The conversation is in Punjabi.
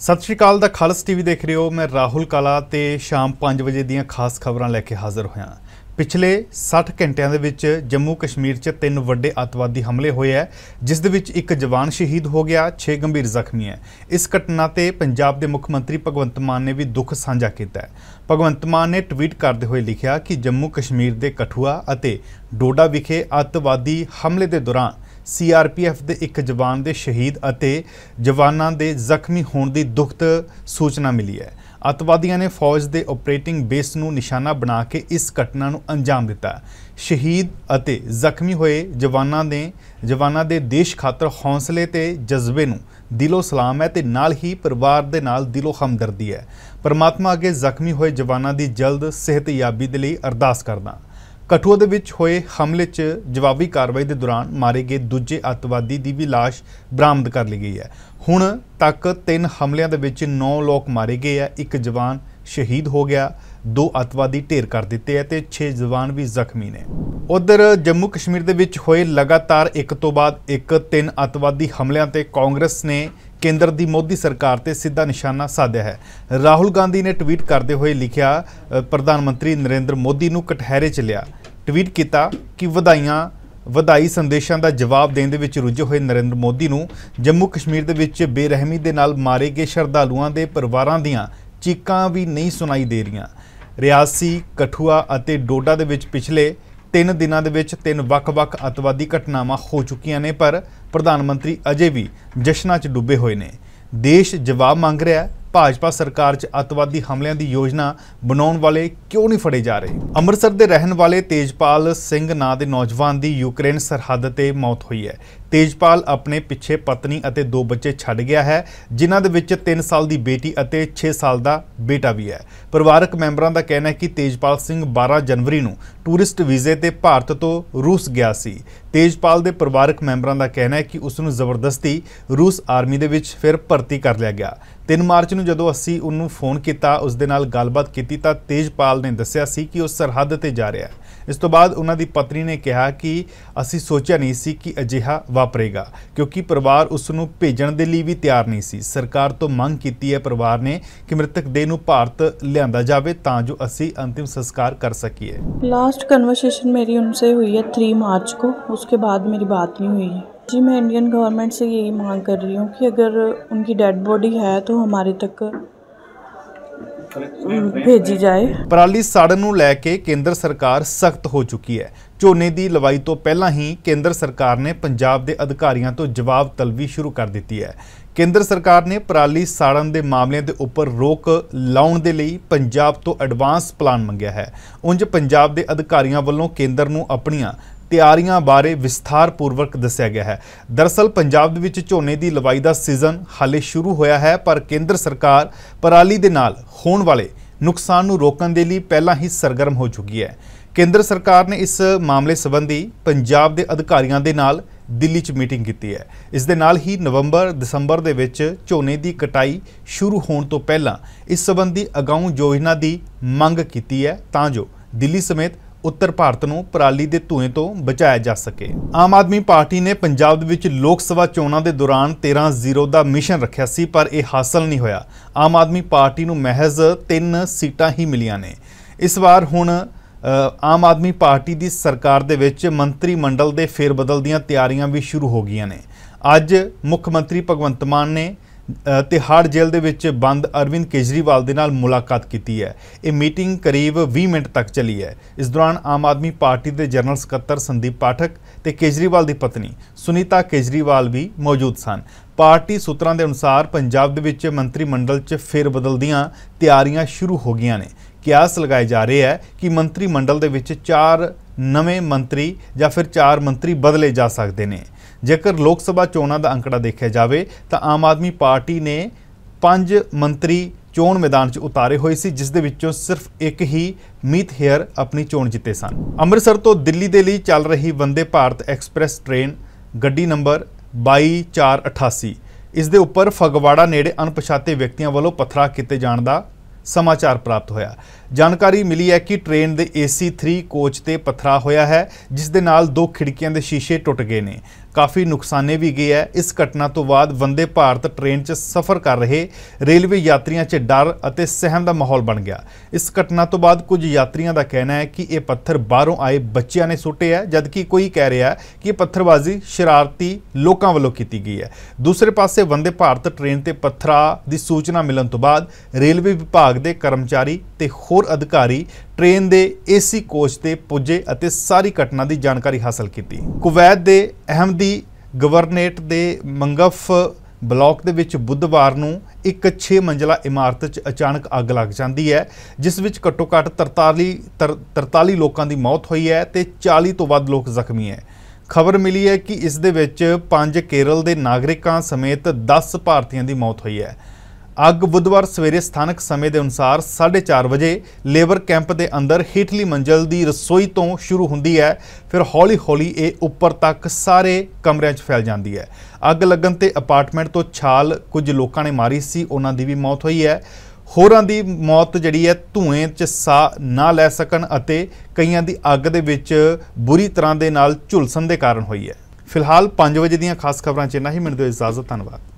ਸਤਿ ਸ਼੍ਰੀ ਅਕਾਲ ਦਾ ਖਾਲਸ ਟੀਵੀ ਦੇਖ ਰਹੇ ਹੋ ਮੈਂ ਰਾਹੁਲ ਕਾਲਾ ਤੇ ਸ਼ਾਮ 5 ਵਜੇ ਦੀਆਂ ਖਾਸ ਖਬਰਾਂ ਲੈ ਕੇ ਹਾਜ਼ਰ ਹੋਇਆ ਪਿਛਲੇ 60 ਘੰਟਿਆਂ ਦੇ ਵਿੱਚ ਜੰਮੂ ਕਸ਼ਮੀਰ 'ਚ ਤਿੰਨ ਵੱਡੇ ਅਤਵਾਦੀ ਹਮਲੇ ਹੋਏ ਹੈ ਜਿਸ ਦੇ ਵਿੱਚ ਇੱਕ ਜਵਾਨ ਸ਼ਹੀਦ ਹੋ ਗਿਆ 6 ਗੰਭੀਰ ਜ਼ਖਮੀ ਹੈ ਇਸ ਘਟਨਾ ਤੇ ਪੰਜਾਬ ਦੇ ਮੁੱਖ ਮੰਤਰੀ ਭਗਵੰਤ ਮਾਨ ਨੇ ਵੀ ਦੁੱਖ ਸਾਂਝਾ ਕੀਤਾ ਹੈ ਭਗਵੰਤ ਮਾਨ ਨੇ ਟਵੀਟ ਕਰਦੇ ਹੋਏ ਲਿਖਿਆ ਕਿ ਜੰਮੂ ਕਸ਼ਮੀਰ ਦੇ ਕਠੂਆ ਅਤੇ ਡੋਡਾ ਵਿਖੇ ਅਤਵਾਦੀ ਹਮਲੇ ਦੇ ਦੌਰਾਨ ਸੀਆਰਪੀਐਫ ਦੇ ਇੱਕ ਜਵਾਨ ਦੇ ਸ਼ਹੀਦ ਅਤੇ ਜਵਾਨਾਂ ਦੇ ਜ਼ਖਮੀ ਹੋਣ ਦੀ ਦੁਖਤ ਸੂਚਨਾ ਮਿਲੀ ਹੈ ਅਤਵਾਦੀਆਂ ਨੇ ਫੌਜ ਦੇ ਆਪਰੇਟਿੰਗ ਬੇਸ ਨੂੰ ਨਿਸ਼ਾਨਾ ਬਣਾ ਕੇ ਇਸ ਘਟਨਾ ਨੂੰ ਅੰਜਾਮ ਦਿੱਤਾ ਸ਼ਹੀਦ ਅਤੇ ਜ਼ਖਮੀ ਹੋਏ ਜਵਾਨਾਂ ਦੇ ਜਵਾਨਾਂ ਦੇ ਦੇਸ਼ ਖਾਤਰ ਹੌਸਲੇ ਤੇ ਜਜ਼ਬੇ ਨੂੰ ਦਿਲੋਂ ਸਲਾਮ ਹੈ ਤੇ ਨਾਲ ਹੀ ਪਰਿਵਾਰ ਦੇ ਨਾਲ ਦਿਲੋਂ ਹਮਦਰਦੀ ਹੈ ਪਰਮਾਤਮਾ ਅੱਗੇ ਜ਼ਖਮੀ ਹੋਏ ਜਵਾਨਾਂ ਦੀ ਜਲਦ ਸਿਹਤਯਾਬੀ ਦੇ ਲਈ ਅਰਦਾਸ ਕਰਦਾ ਕਠੂਆ ਦੇ ਵਿੱਚ ਹੋਏ ਹਮਲੇ 'ਚ ਜਵਾਬੀ ਕਾਰਵਾਈ ਦੇ ਦੌਰਾਨ ਮਾਰੇ ਗਏ ਦੂਜੇ ਅਤਵਾਦੀ ਦੀ ਵੀ ਲਾਸ਼ ਬਰਾਮਦ ਕਰ ਲਈ ਗਈ ਹੈ ਹੁਣ ਤੱਕ ਤਿੰਨ ਹਮਲਿਆਂ ਦੇ ਵਿੱਚ 9 ਲੋਕ ਮਾਰੇ ਗਏ ਆ ਇੱਕ ਜਵਾਨ ਸ਼ਹੀਦ ਹੋ ਗਿਆ ਦੋ ਅਤਵਾਦੀ ਢੇਰ ਕਰ ਦਿੱਤੇ ਆ ਤੇ 6 ਜਵਾਨ ਵੀ ਜ਼ਖਮੀ ਨੇ ਉਧਰ ਜੰਮੂ ਕਸ਼ਮੀਰ ਦੇ ਵਿੱਚ ਹੋਏ ਲਗਾਤਾਰ ਇੱਕ ਤੋਂ ਬਾਅਦ ਇੱਕ ਤਿੰਨ ਅਤਵਾਦੀ ਹਮਲਿਆਂ ਤੇ ਕਾਂਗਰਸ ਨੇ ਕੇਂਦਰ ਦੀ ਮੋਦੀ ਸਰਕਾਰ ਤੇ ਸਿੱਧਾ ਨਿਸ਼ਾਨਾ ਸਾਧਿਆ ਹੈ ਰਾਹੁਲ ਗਾਂਧੀ ਨੇ ਟਵੀਟ ਕਰਦੇ ਹੋਏ ਲਿਖਿਆ ਪ੍ਰਧਾਨ ਮੰਤਰੀ ਨਰਿੰਦਰ ਮੋਦੀ ਨੂੰ ਕਟਹਿਰੇ ਚ ਲਿਆ ਟਵੀਟ ਕੀਤਾ ਕਿ ਵਧਾਈਆਂ ਵਧਾਈ ਸੰਦੇਸ਼ਾਂ ਦਾ ਜਵਾਬ ਦੇਣ ਦੇ ਵਿੱਚ ਰੁੱਝੇ ਹੋਏ ਨਰਿੰਦਰ ਮੋਦੀ ਨੂੰ ਜੰਮੂ ਕਸ਼ਮੀਰ ਦੇ ਵਿੱਚ ਬੇਰਹਿਮੀ ਦੇ ਨਾਲ ਮਾਰੇ ਗਏ ਸ਼ਰਧਾਲੂਆਂ ਦੇ ਪਰਿਵਾਰਾਂ ਦੀਆਂ ਚੀਕਾਂ ਵੀ ਨਹੀਂ ਸੁਣਾਈ ਦੇ ਰਹੀਆਂ ਰਿਆਸੀ ਕਠੂਆ ਅਤੇ ਡੋਡਾ ਦੇ ਵਿੱਚ ਪਿਛਲੇ 3 ਦਿਨਾਂ ਦੇ ਵਿੱਚ ਤਿੰਨ ਵੱਖ-ਵੱਖ ਅਤਵਾਦੀ ਘਟਨਾਵਾਂ ਹੋ ਚੁੱਕੀਆਂ ਨੇ ਪਰ ਪ੍ਰਧਾਨ ਮੰਤਰੀ ਅਜੇ ਵੀ ਜਸ਼ਨਾਂ 'ਚ ਡੁੱਬੇ ਹੋਏ ਨੇ ਦੇਸ਼ ਜਵਾਬ ਮੰਗ ਰਿਹਾ ਭਾਜਪਾ ਸਰਕਾਰ 'ਚ ਅਤਵਾਦੀ ਹਮਲਿਆਂ ਦੀ ਯੋਜਨਾ ਬਣਾਉਣ ਵਾਲੇ ਕਿਉਂ ਨਹੀਂ ਫੜੇ ਜਾ ਰਹੇ ਅੰਮ੍ਰਿਤਸਰ ਦੇ ਰਹਿਣ ਵਾਲੇ ਤੇਜਪਾਲ ਸਿੰਘ ਨਾਂ ਦੇ ਨੌਜਵਾਨ ਦੀ ਯੂਕਰੇਨ ਸਰਹੱਦ ਤੇ ਮੌਤ ਹੋਈ ਹੈ ਤੇਜਪਾਲ ਆਪਣੇ ਪਿੱਛੇ ਪਤਨੀ ਅਤੇ ਦੋ ਬੱਚੇ ਛੱਡ ਗਿਆ ਹੈ ਜਿਨ੍ਹਾਂ ਦੇ ਵਿੱਚ 3 ਸਾਲ ਦੀ ਬੇਟੀ ਅਤੇ 6 ਸਾਲ ਦਾ ਬੇਟਾ ਵੀ ਹੈ ਪਰਿਵਾਰਕ ਮੈਂਬਰਾਂ ਦਾ ਕਹਿਣਾ ਹੈ ਕਿ ਤੇਜਪਾਲ ਸਿੰਘ 12 ਜਨਵਰੀ ਨੂੰ ਟੂਰਿਸਟ ਵੀਜ਼ੇ ਤੇ ਭਾਰਤ ਤੋਂ ਰੂਸ ਗਿਆ ਸੀ ਤੇਜਪਾਲ ਦੇ ਪਰਿਵਾਰਕ ਮੈਂਬਰਾਂ ਦਾ ਕਹਿਣਾ ਹੈ ਕਿ ਉਸ ਨੂੰ ਜ਼ਬਰਦਸਤੀ ਰੂਸ ਆਰਮੀ ਦੇ ਵਿੱਚ ਫਿਰ ਭਰਤੀ ਕਰ ਲਿਆ ਗਿਆ 3 ਮਾਰਚ ਨੂੰ ਜਦੋਂ ਅਸੀਂ ਉਹਨੂੰ ਫੋਨ ਕੀਤਾ ਉਸ ਦੇ ਨਾਲ ਗੱਲਬਾਤ ਕੀਤੀ ਤਾਂ ਤੇਜਪਾਲ ਨੇ ਦੱਸਿਆ ਸੀ ਕਿ ਉਹ ਸਰਹੱਦ ਤੇ ਜਾ ਰਿਹਾ ਹੈ ਇਸ ਤੋਂ ਬਾਅਦ ਉਹਨਾਂ ਦੀ ਪਤਨੀ ਨੇ ਕਿਹਾ ਕਿ ਅਸੀਂ ਸੋਚਿਆ ਨਹੀਂ ਸੀ ਕਿ ਅਜਿਹਾ ਵਾਪਰੇਗਾ ਕਿਉਂਕਿ ਪਰਿਵਾਰ ਉਸ ਨੂੰ ਭੇਜਣ ਦੇ ਲਈ ਵੀ ਤਿਆਰ ਨਹੀਂ ਸੀ ਸਰਕਾਰ ਤੋਂ ਮੰਗ ਕੀਤੀ ਹੈ ਪਰਿਵਾਰ ਨੇ ਕਿ ਮ੍ਰਿਤਕ ਦੇ ਨੂੰ ਭਾਰਤ ਲਿਆਂਦਾ ਜਾਵੇ ਤਾਂ ਜੋ ਅਸੀਂ ਅੰਤਿਮ ਸੰਸਕਾਰ ਕਰ ਸਕੀਏ ਲਾਸਟ ਕਨਵਰਸੇਸ਼ਨ ਮੇਰੀ ਉਨਸੇ ਹੋਈ ਹੈ 3 ਮਾਰਚ ਕੋ ਉਸਕੇ ਬਾਅਦ ਮੇਰੀ ਬਾਤ ਨਹੀਂ ਹੋਈ ਜੀ ਮੈਂ ਇੰਡੀਅਨ ਗਵਰਨਮੈਂਟ ਸੇ ਇਹ ਮੰਗ ਕਰ ਰਹੀ ਹੂੰ ਕਿ ਅਗਰ ਉਨਕੀ ਡੈਡ ਬੋਡੀ ਹੈ ਤਾਂ ਹਮਾਰੇ ਤੱਕ ਭੇਜੀ ਜਾਏ ਪਰਾਲੀ ਸਾੜਨ ਨੂੰ ਲੈ ਕੇ ਕੇਂਦਰ ਸਰਕਾਰ ਸਖਤ ਹੋ ਚੁੱਕੀ ਹੈ ਝੋਨੇ ਦੀ ਲਵਾਈ ਤੋਂ ਪਹਿਲਾਂ ਹੀ ਕੇਂਦਰ ਸਰਕਾਰ ਨੇ ਪੰਜਾਬ ਦੇ ਅਧਿਕਾਰੀਆਂ ਤੋਂ ਜਵਾਬ ਤਲਬੀ ਸ਼ੁਰੂ ਕਰ ਦਿੱਤੀ ਹੈ ਕੇਂਦਰ ਸਰਕਾਰ ਨੇ ਪਰਾਲੀ ਸਾੜਨ ਦੇ ਮਾਮਲਿਆਂ ਦੇ ਉੱਪਰ ਰੋਕ ਲਾਉਣ ਦੇ ਲਈ ਪੰਜਾਬ ਤੋਂ ਐਡਵਾਂਸ ਪਲਾਨ ਮੰਗਿਆ ਹੈ ਉਂਝ ਪੰਜਾਬ ਦੇ ਅਧਿਕਾਰੀਆਂ ਵੱਲੋਂ ਕੇਂਦਰ ਨੂੰ ਆਪਣੀਆਂ ਤਿਆਰੀਆਂ ਬਾਰੇ ਵਿਸਥਾਰਪੂਰਵਕ ਦੱਸਿਆ ਗਿਆ ਹੈ ਦਰਸਲ ਪੰਜਾਬ ਦੇ ਵਿੱਚ ਝੋਨੇ ਦੀ ਲਵਾਈ ਦਾ ਸੀਜ਼ਨ ਹਾਲੇ ਸ਼ੁਰੂ ਹੋਇਆ ਹੈ ਪਰ ਕੇਂਦਰ ਸਰਕਾਰ ਪਰਾਲੀ ਦੇ ਨਾਲ ਹੋਣ ਵਾਲੇ ਨੁਕਸਾਨ ਨੂੰ ਰੋਕਣ ਦੇ ਲਈ ਪਹਿਲਾਂ ਹੀ ਸਰਗਰਮ ਹੋ ਚੁੱਕੀ ਹੈ ਕੇਂਦਰ ਸਰਕਾਰ ਨੇ ਇਸ ਮਾਮਲੇ ਸੰਬੰਧੀ ਪੰਜਾਬ ਦੇ ਅਧਿਕਾਰੀਆਂ ਦੇ ਨਾਲ ਦਿੱਲੀ 'ਚ ਮੀਟਿੰਗ ਕੀਤੀ ਹੈ ਇਸ ਦੇ ਨਾਲ ਹੀ ਨਵੰਬਰ ਦਸੰਬਰ ਦੇ ਵਿੱਚ ਝੋਨੇ ਦੀ ਕਟਾਈ ਸ਼ੁਰੂ ਹੋਣ ਤੋਂ ਪਹਿਲਾਂ ਇਸ ਸੰਬੰਧੀ ਅਗਾਊਂ ਯੋਜਨਾ ਦੀ ਮੰਗ ਕੀਤੀ ਹੈ ਤਾਂ ਜੋ ਦਿੱਲੀ ਸਮੇਤ ਉੱਤਰ ਭਾਰਤ ਨੂੰ ਪਰਾਲੀ ਦੇ ਧੂਏ ਤੋਂ ਬਚਾਇਆ ਜਾ ਸਕੇ ਆਮ ਆਦਮੀ ਪਾਰਟੀ ਨੇ ਪੰਜਾਬ ਦੇ ਵਿੱਚ ਲੋਕ ਸਭਾ ਚੋਣਾਂ ਦੇ ਦੌਰਾਨ 13-0 ਦਾ ਮਿਸ਼ਨ ਰੱਖਿਆ ਸੀ ਪਰ ਇਹ ਹਾਸਲ ਨਹੀਂ ਹੋਇਆ ਆਮ ਆਦਮੀ ਪਾਰਟੀ ਨੂੰ ਮਹਿਜ਼ 3 ਸੀਟਾਂ ਹੀ ਮਿਲੀਆਂ ਨੇ ਇਸ ਵਾਰ ਹੁਣ ਆਮ ਆਦਮੀ ਪਾਰਟੀ ਦੀ ਸਰਕਾਰ ਦੇ ਵਿੱਚ ਮੰਤਰੀ ਮੰਡਲ ਦੇ ਫੇਰਬਦਲ ਦੀਆਂ ਤਿਆਰੀਆਂ ਵੀ ਸ਼ੁਰੂ ਹੋ ਗਈਆਂ ਨੇ ਅੱਜ ਮੁੱਖ ਮੰਤਰੀ ਭਗਵੰਤ ਮਾਨ ਨੇ ਤਿਹਾੜ ਜੇਲ੍ਹ ਦੇ ਵਿੱਚ ਬੰਦ ਅਰਵਿੰਦ ਕੇਜਰੀਵਾਲ ਦੇ ਨਾਲ ਮੁਲਾਕਾਤ ਕੀਤੀ ਹੈ ਇਹ ਮੀਟਿੰਗ ਕਰੀਬ 20 ਮਿੰਟ ਤੱਕ ਚੱਲੀ ਹੈ ਇਸ ਦੌਰਾਨ ਆਮ ਆਦਮੀ ਪਾਰਟੀ ਦੇ ਜਨਰਲ ਸਕੱਤਰ ਸੰਦੀਪ ਪਾਠਕ ਤੇ ਕੇਜਰੀਵਾਲ ਦੀ ਪਤਨੀ ਸੁਨੀਤਾ ਕੇਜਰੀਵਾਲ ਵੀ ਮੌਜੂਦ ਸਨ ਪਾਰਟੀ ਸੂਤਰਾਂ ਦੇ ਅਨੁਸਾਰ ਪੰਜਾਬ ਦੇ ਵਿੱਚ ਮੰਤਰੀ ਮੰਡਲ 'ਚ ਫੇਰ ਬਦਲ ਦੀਆਂ ਤਿਆਰੀਆਂ ਸ਼ੁਰੂ ਹੋ ਗਈਆਂ ਨੇ ਕਿਆਸ ਲਗਾਏ ਜਾ ਰਹੇ ਹੈ ਕਿ ਮੰਤਰੀ ਮੰਡਲ ਦੇ ਵਿੱਚ ਚਾਰ ਨਵੇਂ ਮੰਤਰੀ ਜਾਂ ਫਿਰ ਚਾਰ ਮੰਤਰੀ ਬਦਲੇ ਜਾ ਸਕਦੇ ਨੇ ਜੇਕਰ ਲੋਕ ਸਭਾ ਚੋਣਾਂ ਦਾ ਅੰਕੜਾ ਦੇਖਿਆ ਜਾਵੇ ਤਾਂ ਆਮ ਆਦਮੀ ਪਾਰਟੀ ਨੇ ਪੰਜ ਮੰਤਰੀ ਚੋਣ ਮੈਦਾਨ 'ਚ ਉਤਾਰੇ ਹੋਏ ਸੀ ਜਿਸ ਦੇ ਵਿੱਚੋਂ ਸਿਰਫ ਇੱਕ ਹੀ ਮੀਤ ਹੇਅਰ ਆਪਣੀ ਚੋਣ ਜਿੱਤੇ ਸਨ ਅੰਮ੍ਰਿਤਸਰ ਤੋਂ ਦਿੱਲੀ ਦੇ ਲਈ ਚੱਲ ਰਹੀ ਵੰਦੇ ਭਾਰਤ ਐਕਸਪ੍ਰੈਸ ਟ੍ਰੇਨ ਗੱਡੀ ਨੰਬਰ 22488 ਇਸ ਦੇ ਉੱਪਰ ਫਗਵਾੜਾ ਨੇੜੇ ਅਣਪਛਾਤੇ ਵਿਅਕਤੀਆਂ ਵੱਲੋਂ ਪਥਰਾ ਕੀਤੇ ਜਾਣ ਦਾ ਸਮਾਚਾਰ ਪ੍ਰਾਪਤ ਹੋਇਆ ਜਾਣਕਾਰੀ ਮਿਲੀ ਹੈ ਕਿ ਟ੍ਰੇਨ ਦੇ AC3 ਕੋਚ ਤੇ ਪਥਰਾ ਹੋਇਆ ਹੈ ਜਿਸ ਦੇ ਨਾਲ ਦੋ ਖਿੜਕੀਆਂ ਦੇ ਸ਼ੀਸ਼ੇ ਟੁੱਟ ਗਏ ਨੇ ਕਾਫੀ ਨੁਕਸਾਨੇ ਵੀ ਗਏ ਹੈ ਇਸ ਘਟਨਾ ਤੋਂ ਬਾਅਦ ਵੰਦੇ ਭਾਰਤ ਟ੍ਰੇਨ 'ਚ ਸਫ਼ਰ ਕਰ ਰਹੇ ਰੇਲਵੇ ਯਾਤਰੀਆਂ 'ਚ ਡਰ ਅਤੇ ਸਹਿਮ ਦਾ ਮਾਹੌਲ ਬਣ ਗਿਆ ਇਸ ਘਟਨਾ ਤੋਂ ਬਾਅਦ ਕੁਝ ਯਾਤਰੀਆਂ ਦਾ ਕਹਿਣਾ ਹੈ ਕਿ ਇਹ ਪੱਥਰ ਬਾਹਰੋਂ ਆਏ ਬੱਚਿਆਂ ਨੇ ਸੁੱਟੇ ਐ ਜਦਕਿ ਕੋਈ ਕਹਿ ਰਿਹਾ ਕਿ ਇਹ ਪੱਥਰਬਾਜ਼ੀ ਸ਼ਰਾਰਤੀ ਲੋਕਾਂ ਵੱਲੋਂ ਕੀਤੀ ਗਈ ਹੈ ਦੂਸਰੇ ਪਾਸੇ ਵੰਦੇ ਭਾਰਤ ਟ੍ਰੇਨ ਤੇ ਪੱਥਰਾ ਦੀ ਸੂਚਨਾ ਮਿਲਣ ਤੋਂ ਬਾਅਦ ਰੇਲਵੇ ਵਿਭਾਗ ਦੇ ਕਰਮਚਾਰੀ ਤੇ ਹੋਰ ਅਧਿਕਾਰੀ ਟ੍ਰੇਨ ਦੇ ਏਸੀ ਕੋਚ ਤੇ ਪੁੱਜੇ ਅਤੇ ਸਾਰੀ ਘਟਨਾ ਦੀ ਜਾਣਕਾਰੀ ਹਾਸਲ ਕੀਤੀ ਕੁਵੈਤ ਦੇ ਅਹਿਮਦੀ ਗਵਰਨੇਟ ਦੇ ਮੰਗਫ ਬਲਾਕ ਦੇ ਵਿੱਚ ਬੁੱਧਵਾਰ ਨੂੰ ਇੱਕ 6 ਮੰਜ਼ਲਾ ਇਮਾਰਤ 'ਚ ਅਚਾਨਕ ਅੱਗ ਲੱਗ ਜਾਂਦੀ ਹੈ ਜਿਸ ਵਿੱਚ ਘੱਟੋ-ਘੱਟ 43 43 ਲੋਕਾਂ ਦੀ ਮੌਤ ਹੋਈ ਹੈ ਤੇ 40 ਤੋਂ ਵੱਧ ਲੋਕ ਜ਼ਖਮੀ ਹੈ ਖਬਰ ਮਿਲੀ ਹੈ ਕਿ ਇਸ ਦੇ ਵਿੱਚ 5 ਕੇਰਲ ਦੇ ਨਾਗਰਿਕਾਂ ਸਮੇਤ 10 ਭਾਰਤੀਆਂ ਦੀ ਮੌਤ ਹੋਈ ਹੈ ਅੱਗ ਬੁੱਧਵਾਰ ਸਵੇਰੇ ਸਥਾਨਕ ਸਮੇਂ ਦੇ ਅਨੁਸਾਰ 4:30 ਵਜੇ ਲੇਬਰ ਕੈਂਪ ਦੇ ਅੰਦਰ ਹੇਠਲੀ ਮੰਜ਼ਲ ਦੀ ਰਸੋਈ ਤੋਂ ਸ਼ੁਰੂ ਹੁੰਦੀ ਹੈ ਫਿਰ ਹੌਲੀ-ਹੌਲੀ ਇਹ ਉੱਪਰ ਤੱਕ ਸਾਰੇ ਕਮਰਿਆਂ 'ਚ ਫੈਲ ਜਾਂਦੀ ਹੈ ਅੱਗ ਲੱਗਣ ਤੇ ਅਪਾਰਟਮੈਂਟ ਤੋਂ ਛਾਲ ਕੁਝ ਲੋਕਾਂ ਨੇ ਮਾਰੀ ਸੀ ਉਹਨਾਂ ਦੀ ਵੀ ਮੌਤ ਹੋਈ ਹੈ ਹੋਰਾਂ ਦੀ ਮੌਤ ਜਿਹੜੀ ਹੈ ਧੂਏ 'ਚ ਸਾ ਨਾ ਲੈ ਸਕਣ ਅਤੇ ਕਈਆਂ ਦੀ ਅੱਗ ਦੇ ਵਿੱਚ ਬੁਰੀ ਤਰ੍ਹਾਂ ਦੇ ਨਾਲ ਝੁਲਸਣ ਦੇ ਕਾਰਨ ਹੋਈ ਹੈ ਫਿਲਹਾਲ 5 ਵਜੇ ਦੀਆਂ ਖਾਸ ਖਬਰਾਂ 'ਚ ਇੰਨਾ ਹੀ ਮਿਲਦੇ ਇਜਾਜ਼ਤ ਧੰਨਵਾਦ